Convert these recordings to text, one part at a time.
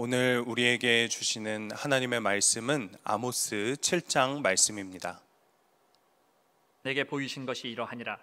오늘 우리에게 주시는 하나님의 말씀은 아모스 7장 말씀입니다. 내게 보이신 것이 이러하니라.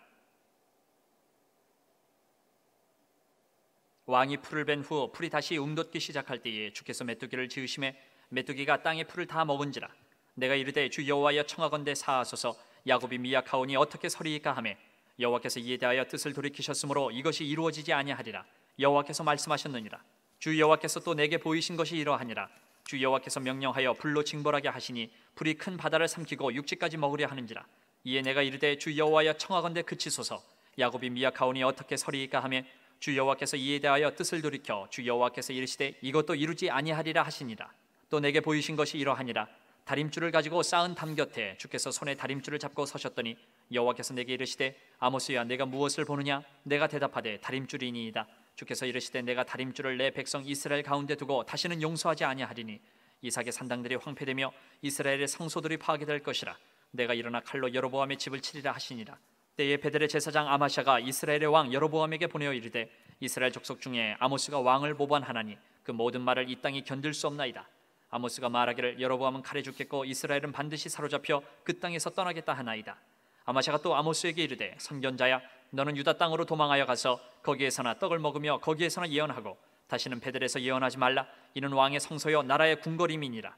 왕이 풀을 벤 후 풀이 다시 움돋기 시작할 때에 주께서 메뚜기를 지으심에 메뚜기가 땅의 풀을 다 먹은지라 내가 이르되 주 여호와여 청하건대 사하소서 야곱이 미약하오니 어떻게 서리이까 하매 여호와께서 이에 대하여 뜻을 돌이키셨으므로 이것이 이루어지지 아니하리라 여호와께서 말씀하셨느니라 주 여호와께서 또 내게 보이신 것이 이러하니라 주 여호와께서 명령하여 불로 징벌하게 하시니 불이 큰 바다를 삼키고 육지까지 먹으려 하는지라 이에 내가 이르되 주 여호와여 청하건대 그치소서 야곱이 미약하오니 어떻게 서리이까 하며 주 여호와께서 이에 대하여 뜻을 돌이켜 주 여호와께서 이르시되 이것도 이루지 아니하리라 하시니라 또 내게 보이신 것이 이러하니라 다림줄을 가지고 쌓은 담 곁에 주께서 손에 다림줄을 잡고 서셨더니 여호와께서 내게 이르시되 아모스야 내가 무엇을 보느냐 내가 대답하되 다림줄이니이다 주께서 이르시되 내가 다림줄을 내 백성 이스라엘 가운데 두고 다시는 용서하지 아니하리니 이삭의 산당들이 황폐되며 이스라엘의 성소들이 파괴될 것이라 내가 일어나 칼로 여로보암의 집을 치리라 하시니라 때에 베델의 제사장 아마샤가 이스라엘의 왕 여로보암에게 보내어 이르되 이스라엘 족속 중에 아모스가 왕을 모반하나니 그 모든 말을 이 땅이 견딜 수 없나이다 아모스가 말하기를 여로보암은 칼에 죽겠고 이스라엘은 반드시 사로잡혀 그 땅에서 떠나겠다 하나이다 아마샤가 또 아모스에게 이르되 선견자야 너는 유다 땅으로 도망하여 가서 거기에서나 떡을 먹으며 거기에서나 예언하고 다시는 베델에서 예언하지 말라 이는 왕의 성소여 나라의 궁거림이니라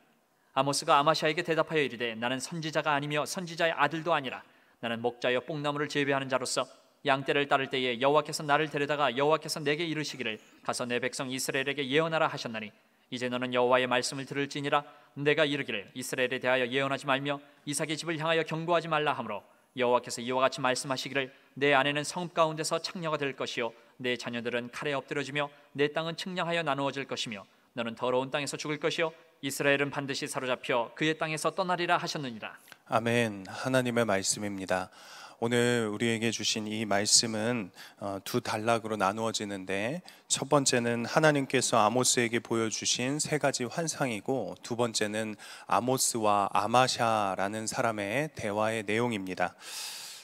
아모스가 아마샤에게 대답하여 이르되 나는 선지자가 아니며 선지자의 아들도 아니라 나는 목자여 뽕나무를 재배하는 자로서 양떼를 따를 때에 여호와께서 나를 데려다가 여호와께서 내게 이르시기를 가서 내 백성 이스라엘에게 예언하라 하셨나니 이제 너는 여호와의 말씀을 들을지니라 내가 이르기를 이스라엘에 대하여 예언하지 말며 이삭의 집을 향하여 경고하지 말라 하므로 여호와께서 이와 같이 말씀하시기를 내 아내는 성읍 가운데서 창녀가 될 것이요 내 자녀들은 칼에 엎드려지며내 땅은 측량하여 나누어질 것이며 너는 더러운 땅에서 죽을 것이요 이스라엘은 반드시 사로잡혀 그의 땅에서 떠나리라 하셨느니라. 아멘. 하나님의 말씀입니다. 오늘 우리에게 주신 이 말씀은 어, 두 단락으로 나누어지는데 첫 번째는 하나님께서 아모스에게 보여주신 세 가지 환상이고 두 번째는 아모스와 아마샤라는 사람의 대화의 내용입니다.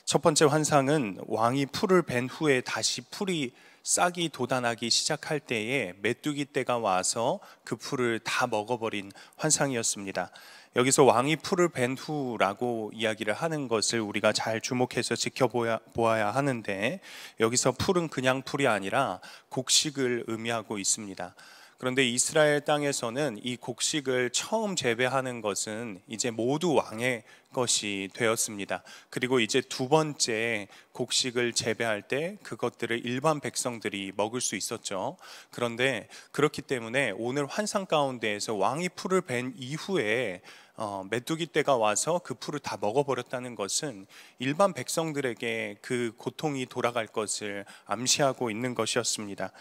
첫 번째 환상은 왕이 풀을 벤 후에 다시 풀이 싹이 돋아나기 시작할 때에 메뚜기 떼가 와서 그 풀을 다 먹어버린 환상이었습니다. 여기서 왕이 풀을 벤 후라고 이야기를 하는 것을 우리가 잘 주목해서 지켜보아야 하는데 여기서 풀은 그냥 풀이 아니라 곡식을 의미하고 있습니다. 그런데 이스라엘 땅에서는 이 곡식을 처음 재배하는 것은 이제 모두 왕의 것이 되었습니다. 그리고 이제 두 번째 곡식을 재배할 때 그것들을 일반 백성들이 먹을 수 있었죠. 그런데 그렇기 때문에 오늘 환상 가운데에서 왕이 풀을 벤 이후에 어, 메뚜기 떼가 와서 그 풀을 다 먹어버렸다는 것은 일반 백성들에게 그 고통이 돌아갈 것을 암시하고 있는 것이었습니다.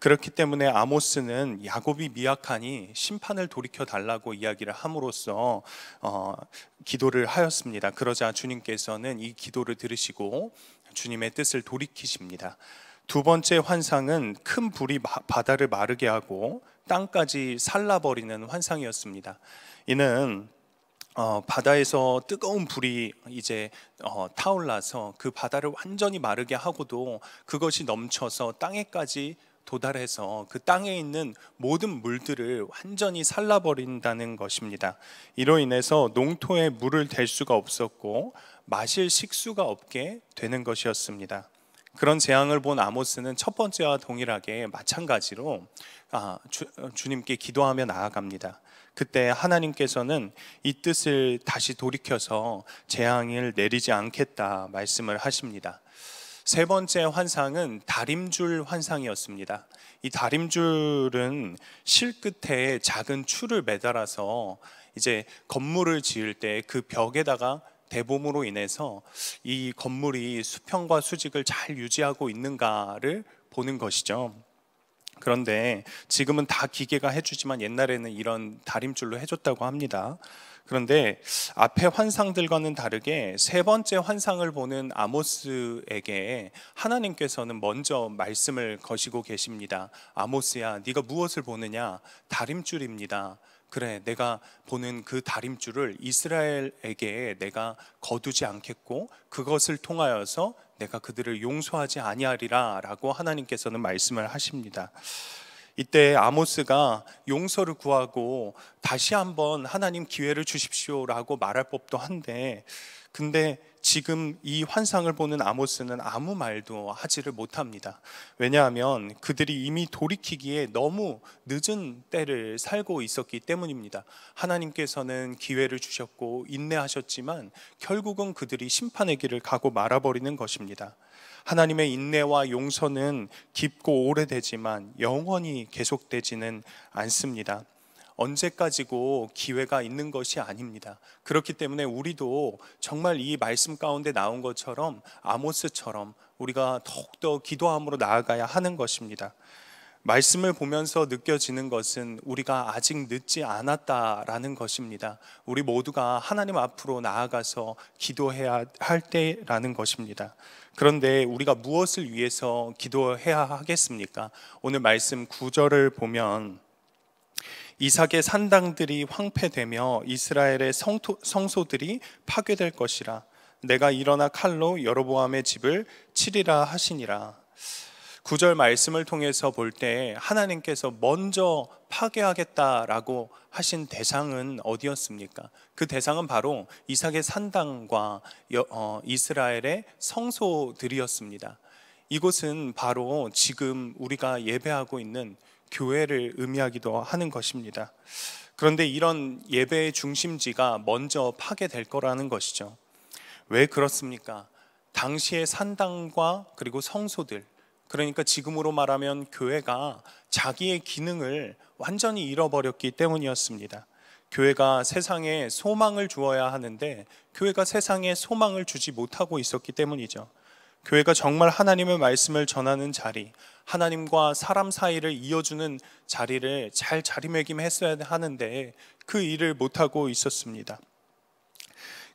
그렇기 때문에 아모스는 야곱이 미약하니 심판을 돌이켜 달라고 이야기를 함으로써 어, 기도를 하였습니다. 그러자 주님께서는 이 기도를 들으시고 주님의 뜻을 돌이키십니다. 두 번째 환상은 큰 불이 바다를 마르게 하고 땅까지 살라버리는 환상이었습니다. 이는 어, 바다에서 뜨거운 불이 이제 어, 타올라서 그 바다를 완전히 마르게 하고도 그것이 넘쳐서 땅에까지 도달해서 그 땅에 있는 모든 물들을 완전히 살라버린다는 것입니다. 이로 인해서 농토에 물을 댈 수가 없었고 마실 식수가 없게 되는 것이었습니다. 그런 재앙을 본 아모스는 첫 번째와 동일하게 마찬가지로 아, 주, 님께 기도하며 나아갑니다. 그때 하나님께서는 이 뜻을 다시 돌이켜서 재앙을 내리지 않겠다 말씀을 하십니다. 세 번째 환상은 다림줄 환상이었습니다. 이 다림줄은 실 끝에 작은 추를 매달아서 이제 건물을 지을 때 그 벽에다가 대봄으로 인해서 이 건물이 수평과 수직을 잘 유지하고 있는가를 보는 것이죠. 그런데 지금은 다 기계가 해주지만 옛날에는 이런 다림줄로 해줬다고 합니다. 그런데 앞에 환상들과는 다르게 세 번째 환상을 보는 아모스에게 하나님께서는 먼저 말씀을 거시고 계십니다. 아모스야, 네가 무엇을 보느냐? 다림줄입니다. 그래, 내가 보는 그 다림줄을 이스라엘에게 내가 거두지 않겠고 그것을 통하여서 내가 그들을 용서하지 아니하리라라고 하나님께서는 말씀을 하십니다. 이때 아모스가 용서를 구하고 다시 한번 하나님 기회를 주십시오라고 말할 법도 한데 근데 지금 이 환상을 보는 아모스는 아무 말도 하지를 못합니다. 왜냐하면 그들이 이미 돌이키기에 너무 늦은 때를 살고 있었기 때문입니다. 하나님께서는 기회를 주셨고 인내하셨지만 결국은 그들이 심판의 길을 가고 말아버리는 것입니다. 하나님의 인내와 용서는 깊고 오래되지만 영원히 계속되지는 않습니다. 언제까지고 기회가 있는 것이 아닙니다. 그렇기 때문에 우리도 정말 이 말씀 가운데 나온 것처럼 아모스처럼 우리가 더욱더 기도함으로 나아가야 하는 것입니다. 말씀을 보면서 느껴지는 것은 우리가 아직 늦지 않았다라는 것입니다. 우리 모두가 하나님 앞으로 나아가서 기도해야 할 때라는 것입니다. 그런데 우리가 무엇을 위해서 기도해야 하겠습니까? 오늘 말씀 9절을 보면 이삭의 산당들이 황폐되며 이스라엘의 성토, 성소들이 파괴될 것이라 내가 일어나 칼로 여로보암의 집을 치리라 하시니라. 구절 말씀을 통해서 볼 때 하나님께서 먼저 파괴하겠다라고 하신 대상은 어디였습니까? 그 대상은 바로 이삭의 산당과 어, 이스라엘의 성소들이었습니다. 이곳은 바로 지금 우리가 예배하고 있는 교회를 의미하기도 하는 것입니다. 그런데 이런 예배의 중심지가 먼저 파괴될 거라는 것이죠. 왜 그렇습니까? 당시의 산당과 그리고 성소들, 그러니까 지금으로 말하면 교회가 자기의 기능을 완전히 잃어버렸기 때문이었습니다. 교회가 세상에 소망을 주어야 하는데 교회가 세상에 소망을 주지 못하고 있었기 때문이죠. 교회가 정말 하나님의 말씀을 전하는 자리, 하나님과 사람 사이를 이어주는 자리를 잘 자리매김했어야 하는데 그 일을 못하고 있었습니다.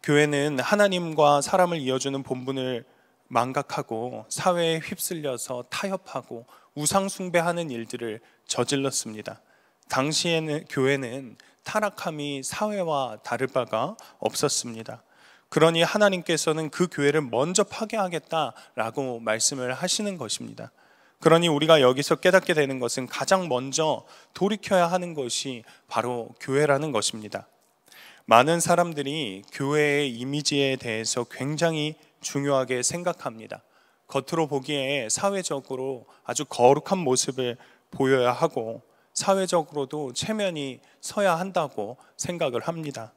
교회는 하나님과 사람을 이어주는 본분을 망각하고 사회에 휩쓸려서 타협하고 우상숭배하는 일들을 저질렀습니다. 당시에는 교회는 타락함이 사회와 다를 바가 없었습니다. 그러니 하나님께서는 그 교회를 먼저 파괴하겠다라고 말씀을 하시는 것입니다. 그러니 우리가 여기서 깨닫게 되는 것은 가장 먼저 돌이켜야 하는 것이 바로 교회라는 것입니다. 많은 사람들이 교회의 이미지에 대해서 굉장히 중요하게 생각합니다. 겉으로 보기에 사회적으로 아주 거룩한 모습을 보여야 하고 사회적으로도 체면이 서야 한다고 생각을 합니다.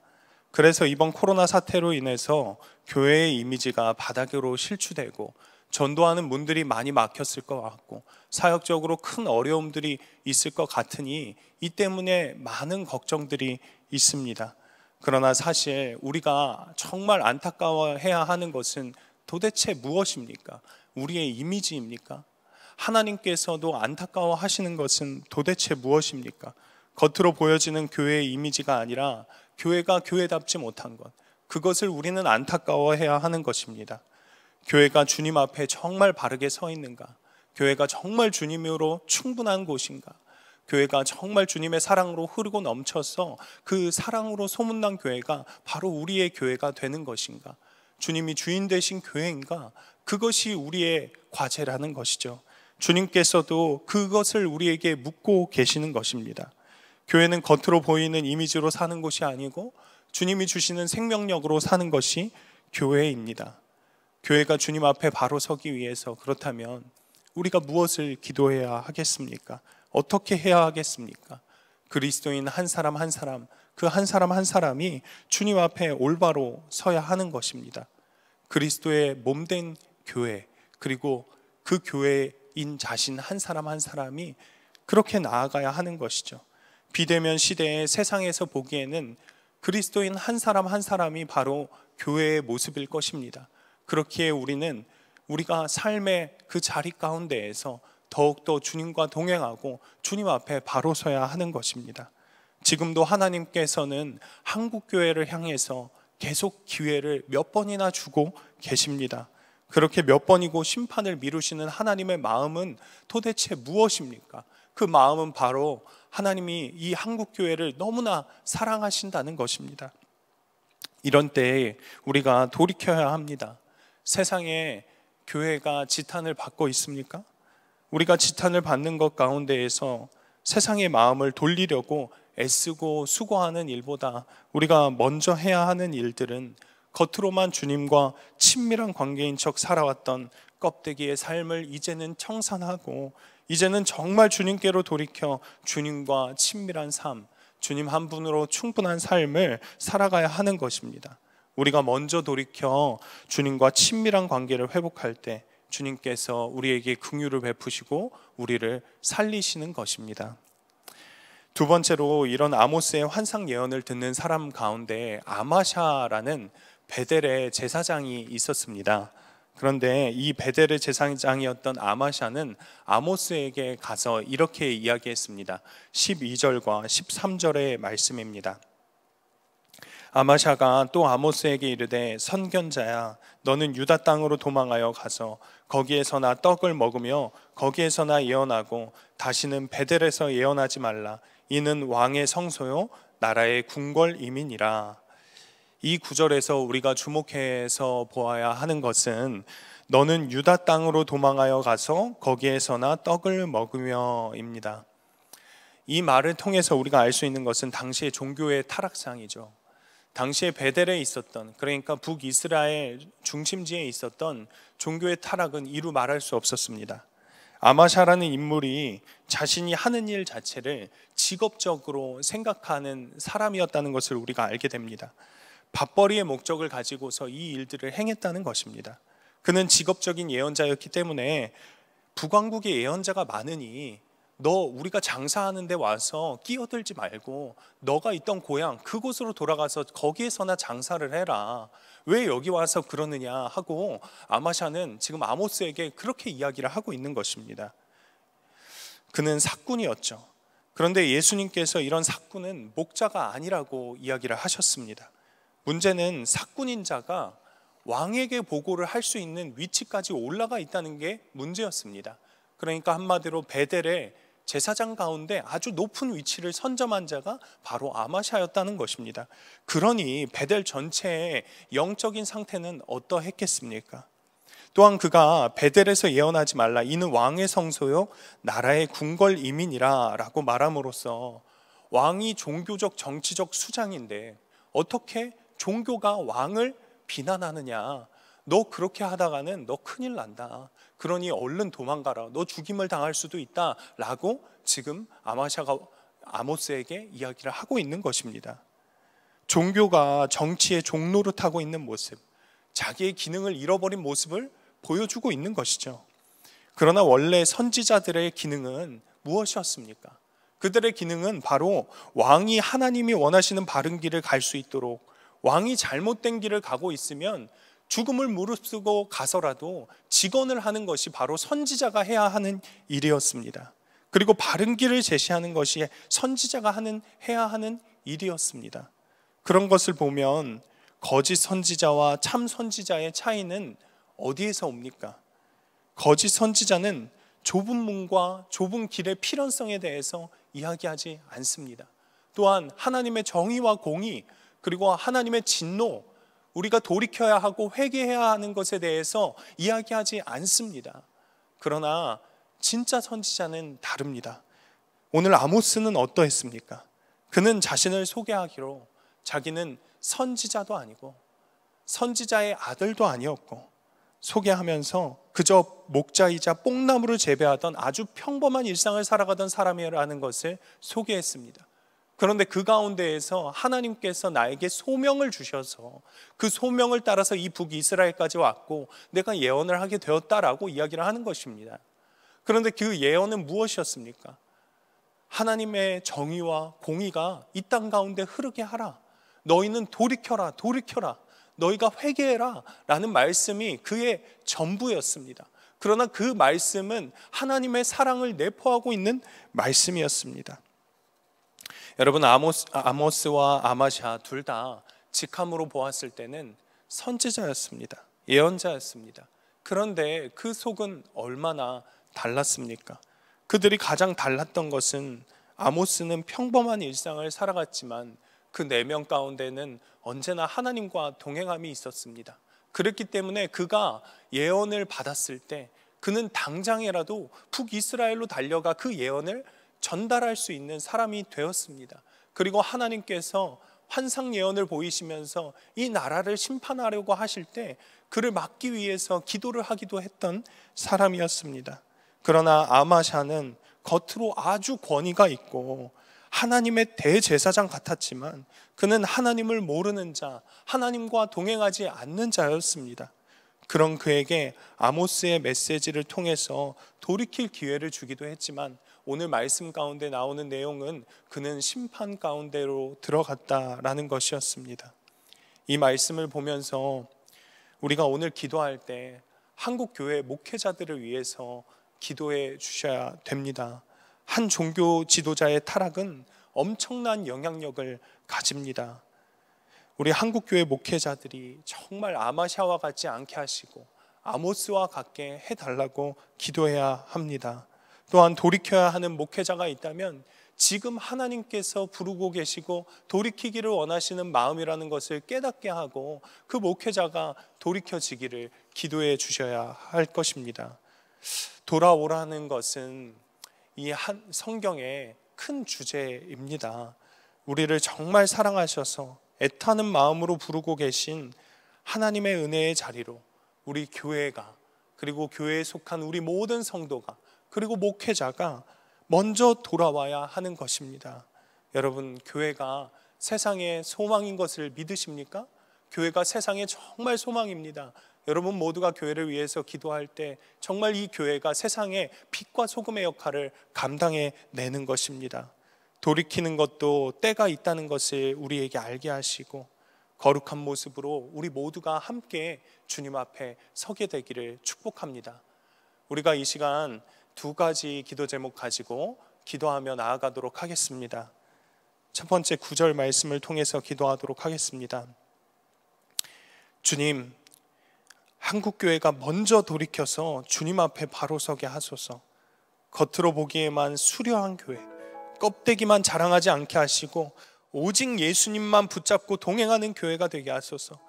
그래서 이번 코로나 사태로 인해서 교회의 이미지가 바닥으로 실추되고 전도하는 문들이 많이 막혔을 것 같고 사역적으로 큰 어려움들이 있을 것 같으니 이 때문에 많은 걱정들이 있습니다. 그러나 사실 우리가 정말 안타까워해야 하는 것은 도대체 무엇입니까? 우리의 이미지입니까? 하나님께서도 안타까워 하시는 것은 도대체 무엇입니까? 겉으로 보여지는 교회의 이미지가 아니라 교회가 교회답지 못한 것. 그것을 우리는 안타까워해야 하는 것입니다. 교회가 주님 앞에 정말 바르게 서 있는가? 교회가 정말 주님으로 충분한 곳인가? 교회가 정말 주님의 사랑으로 흐르고 넘쳐서 그 사랑으로 소문난 교회가 바로 우리의 교회가 되는 것인가? 주님이 주인 되신 교회인가? 그것이 우리의 과제라는 것이죠. 주님께서도 그것을 우리에게 묻고 계시는 것입니다. 교회는 겉으로 보이는 이미지로 사는 것이 아니고 주님이 주시는 생명력으로 사는 것이 교회입니다. 교회가 주님 앞에 바로 서기 위해서 그렇다면 우리가 무엇을 기도해야 하겠습니까? 어떻게 해야 하겠습니까? 그리스도인 한 사람 한 사람 그 한 사람 한 사람이 주님 앞에 올바로 서야 하는 것입니다. 그리스도의 몸된 교회 그리고 그 교회인 자신 한 사람 한 사람이 그렇게 나아가야 하는 것이죠. 비대면 시대의 세상에서 보기에는 그리스도인 한 사람 한 사람이 바로 교회의 모습일 것입니다. 그렇기에 우리는 우리가 삶의 그 자리 가운데에서 더욱더 주님과 동행하고 주님 앞에 바로 서야 하는 것입니다. 지금도 하나님께서는 한국교회를 향해서 계속 기회를 몇 번이나 주고 계십니다. 그렇게 몇 번이고 심판을 미루시는 하나님의 마음은 도대체 무엇입니까? 그 마음은 바로 하나님이 이 한국교회를 너무나 사랑하신다는 것입니다. 이런 때에 우리가 돌이켜야 합니다. 세상에 교회가 지탄을 받고 있습니까? 우리가 지탄을 받는 것 가운데에서 세상의 마음을 돌리려고 애쓰고 수고하는 일보다 우리가 먼저 해야 하는 일들은 겉으로만 주님과 친밀한 관계인 척 살아왔던 껍데기의 삶을 이제는 청산하고 이제는 정말 주님께로 돌이켜 주님과 친밀한 삶, 주님 한 분으로 충분한 삶을 살아가야 하는 것입니다. 우리가 먼저 돌이켜 주님과 친밀한 관계를 회복할 때 주님께서 우리에게 긍휼을 베푸시고 우리를 살리시는 것입니다. 두 번째로 이런 아모스의 환상 예언을 듣는 사람 가운데 아마샤라는 베델의 제사장이 있었습니다. 그런데 이 베델의 제사장이었던 아마샤는 아모스에게 가서 이렇게 이야기했습니다. 12절과 13절의 말씀입니다. 아마샤가 또 아모스에게 이르되 선견자야 너는 유다 땅으로 도망하여 가서 거기에서나 떡을 먹으며 거기에서나 예언하고 다시는 베델에서 예언하지 말라 이는 왕의 성소요 나라의 궁궐이민이라이 구절에서 우리가 주목해서 보아야 하는 것은 너는 유다 땅으로 도망하여 가서 거기에서나 떡을 먹으며입니다. 이 말을 통해서 우리가 알 수 있는 것은 당시의 종교의 타락상이죠. 당시에 베델에 있었던 그러니까 북이스라엘 중심지에 있었던 종교의 타락은 이루 말할 수 없었습니다. 아마샤라는 인물이 자신이 하는 일 자체를 직업적으로 생각하는 사람이었다는 것을 우리가 알게 됩니다. 밥벌이의 목적을 가지고서 이 일들을 행했다는 것입니다. 그는 직업적인 예언자였기 때문에 북왕국의 예언자가 많으니 너 우리가 장사하는데 와서 끼어들지 말고 너가 있던 고향 그곳으로 돌아가서 거기에서나 장사를 해라. 왜 여기 와서 그러느냐 하고 아마샤는 지금 아모스에게 그렇게 이야기를 하고 있는 것입니다. 그는 사꾼이었죠. 그런데 예수님께서 이런 사꾼은 목자가 아니라고 이야기를 하셨습니다. 문제는 사꾼인 자가 왕에게 보고를 할 수 있는 위치까지 올라가 있다는 게 문제였습니다. 그러니까 한마디로 베델에 제사장 가운데 아주 높은 위치를 선점한 자가 바로 아마샤였다는 것입니다. 그러니 베델 전체의 영적인 상태는 어떠했겠습니까? 또한 그가 베델에서 예언하지 말라 이는 왕의 성소요 나라의 궁궐 이민이라라고 말함으로써 왕이 종교적 정치적 수장인데 어떻게 종교가 왕을 비난하느냐 너 그렇게 하다가는 너 큰일 난다. 그러니 얼른 도망가라. 너 죽임을 당할 수도 있다. 라고 지금 아마샤가 아모스에게 이야기를 하고 있는 것입니다. 종교가 정치의 종로를 타고 있는 모습, 자기의 기능을 잃어버린 모습을 보여주고 있는 것이죠. 그러나 원래 선지자들의 기능은 무엇이었습니까? 그들의 기능은 바로 왕이 하나님이 원하시는 바른 길을 갈 수 있도록 왕이 잘못된 길을 가고 있으면 죽음을 무릅쓰고 가서라도 직언을 하는 것이 바로 선지자가 해야 하는 일이었습니다. 그리고 바른 길을 제시하는 것이 선지자가 하는 해야 하는 일이었습니다. 그런 것을 보면 거짓 선지자와 참 선지자의 차이는 어디에서 옵니까? 거짓 선지자는 좁은 문과 좁은 길의 필연성에 대해서 이야기하지 않습니다. 또한 하나님의 정의와 공의 그리고 하나님의 진노 우리가 돌이켜야 하고 회개해야 하는 것에 대해서 이야기하지 않습니다. 그러나 진짜 선지자는 다릅니다. 오늘 아모스는 어떠했습니까? 그는 자신을 소개하기로 자기는 선지자도 아니고 선지자의 아들도 아니었고 소개하면서 그저 목자이자 뽕나무를 재배하던 아주 평범한 일상을 살아가던 사람이라는 것을 소개했습니다. 그런데 그 가운데에서 하나님께서 나에게 소명을 주셔서 그 소명을 따라서 이 북이스라엘까지 왔고 내가 예언을 하게 되었다라고 이야기를 하는 것입니다. 그런데 그 예언은 무엇이었습니까? 하나님의 정의와 공의가 이 땅 가운데 흐르게 하라. 너희는 돌이켜라, 돌이켜라. 너희가 회개해라. 라는 말씀이 그의 전부였습니다. 그러나 그 말씀은 하나님의 사랑을 내포하고 있는 말씀이었습니다. 여러분 아모스, 아모스와 아마샤 둘 다 직함으로 보았을 때는 선지자였습니다. 예언자였습니다. 그런데 그 속은 얼마나 달랐습니까? 그들이 가장 달랐던 것은 아모스는 평범한 일상을 살아갔지만 그네명 가운데는 언제나 하나님과 동행함이 있었습니다. 그랬기 때문에 그가 예언을 받았을 때 그는 당장이라도 북이스라엘로 달려가 그 예언을 전달할 수 있는 사람이 되었습니다. 그리고 하나님께서 환상 예언을 보이시면서 이 나라를 심판하려고 하실 때 그를 막기 위해서 기도를 하기도 했던 사람이었습니다. 그러나 아마샤는 겉으로 아주 권위가 있고 하나님의 대제사장 같았지만 그는 하나님을 모르는 자, 하나님과 동행하지 않는 자였습니다. 그런 그에게 아모스의 메시지를 통해서 돌이킬 기회를 주기도 했지만 오늘 말씀 가운데 나오는 내용은 그는 심판 가운데로 들어갔다라는 것이었습니다. 이 말씀을 보면서 우리가 오늘 기도할 때 한국 교회 목회자들을 위해서 기도해 주셔야 됩니다. 한 종교 지도자의 타락은 엄청난 영향력을 가집니다. 우리 한국 교회 목회자들이 정말 아마샤와 같지 않게 하시고 아모스와 같게 해 달라고 기도해야 합니다. 또한 돌이켜야 하는 목회자가 있다면 지금 하나님께서 부르고 계시고 돌이키기를 원하시는 마음이라는 것을 깨닫게 하고 그 목회자가 돌이켜지기를 기도해 주셔야 할 것입니다. 돌아오라는 것은 이 한 성경의 큰 주제입니다. 우리를 정말 사랑하셔서 애타는 마음으로 부르고 계신 하나님의 은혜의 자리로 우리 교회가 그리고 교회에 속한 우리 모든 성도가 그리고 목회자가 먼저 돌아와야 하는 것입니다. 여러분, 교회가 세상의 소망인 것을 믿으십니까? 교회가 세상의 정말 소망입니다. 여러분 모두가 교회를 위해서 기도할 때 정말 이 교회가 세상의 빛과 소금의 역할을 감당해 내는 것입니다. 돌이키는 것도 때가 있다는 것을 우리에게 알게 하시고 거룩한 모습으로 우리 모두가 함께 주님 앞에 서게 되기를 축복합니다. 우리가 이 시간 두 가지 기도 제목 가지고 기도하며 나아가도록 하겠습니다. 첫 번째 구절 말씀을 통해서 기도하도록 하겠습니다. 주님, 한국교회가 먼저 돌이켜서 주님 앞에 바로 서게 하소서. 겉으로 보기에만 수려한 교회, 껍데기만 자랑하지 않게 하시고 오직 예수님만 붙잡고 동행하는 교회가 되게 하소서.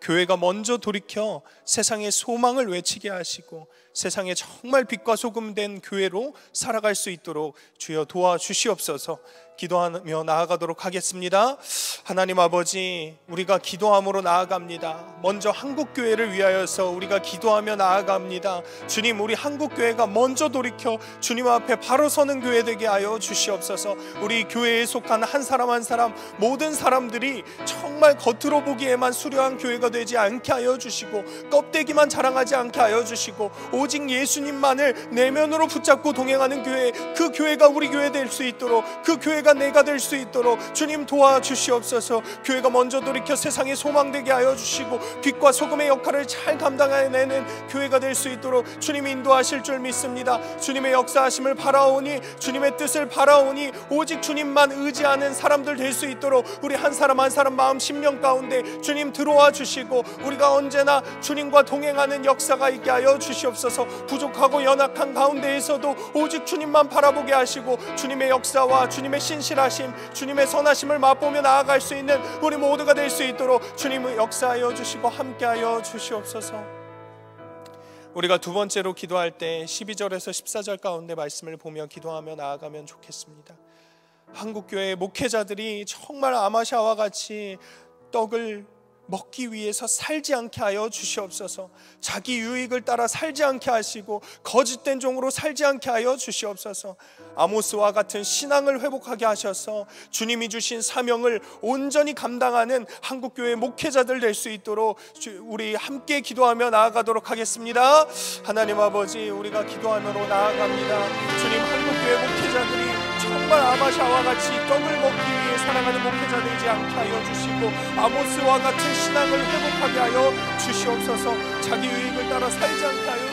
교회가 먼저 돌이켜 세상의 소망을 외치게 하시고 세상에 정말 빛과 소금 된 교회로 살아갈 수 있도록 주여 도와주시옵소서 기도하며 나아가도록 하겠습니다. 하나님 아버지, 우리가 기도함으로 나아갑니다. 먼저 한국교회를 위하여서 우리가 기도하며 나아갑니다. 주님, 우리 한국교회가 먼저 돌이켜 주님 앞에 바로 서는 교회 되게 하여 주시옵소서. 우리 교회에 속한 한 사람 한 사람, 모든 사람들이 정말 겉으로 보기에만 수려한 교회가 되지 않게 하여 주시고, 껍데기만 자랑하지 않게 하여 주시고, 오직 예수님만을 내면으로 붙잡고 동행하는 교회, 그 교회가 우리 교회 될 수 있도록 그 교회가 내가 내가 될 수 있도록 주님 도와주시옵소서 교회가 먼저 돌이켜 세상에 소망되게 하여 주시고 빛과 소금의 역할을 잘 감당해내는 교회가 될 수 있도록 주님 인도하실 줄 믿습니다 주님의 역사하심을 바라오니 주님의 뜻을 바라오니 오직 주님만 의지하는 사람들 될 수 있도록 우리 한 사람 한 사람 마음 심령 가운데 주님 들어와 주시고 우리가 언제나 주님과 동행하는 역사가 있게 하여 주시옵소서 부족하고 연약한 가운데에서도 오직 주님만 바라보게 하시고 주님의 역사와 주님의 신실하심, 주님의 선하심을 맛보며 나아갈 수 있는 우리 모두가 될 수 있도록 주님의 역사하여 주시고 함께하여 주시옵소서. 우리가 두 번째로 기도할 때 12절에서 14절 가운데 말씀을 보며 기도하며 나아가면 좋겠습니다. 한국교회 목회자들이 정말 아마샤와 같이 떡을 먹기 위해서 살지 않게 하여 주시옵소서. 자기 유익을 따라 살지 않게 하시고 거짓된 종으로 살지 않게 하여 주시옵소서. 아모스와 같은 신앙을 회복하게 하셔서 주님이 주신 사명을 온전히 감당하는 한국 교회 목회자들 될 수 있도록 우리 함께 기도하며 나아가도록 하겠습니다. 하나님 아버지 우리가 기도하며로 나아갑니다. 주님 한국 교회 목회자들이 정말 아마샤와 같이 떡을 먹기 위해 사랑하는 목회자 되지 않게 하여 주시고 아모스와 같은 신앙을 회복하게 하여 주시옵소서 자기 유익을 따라 살지 않게 하여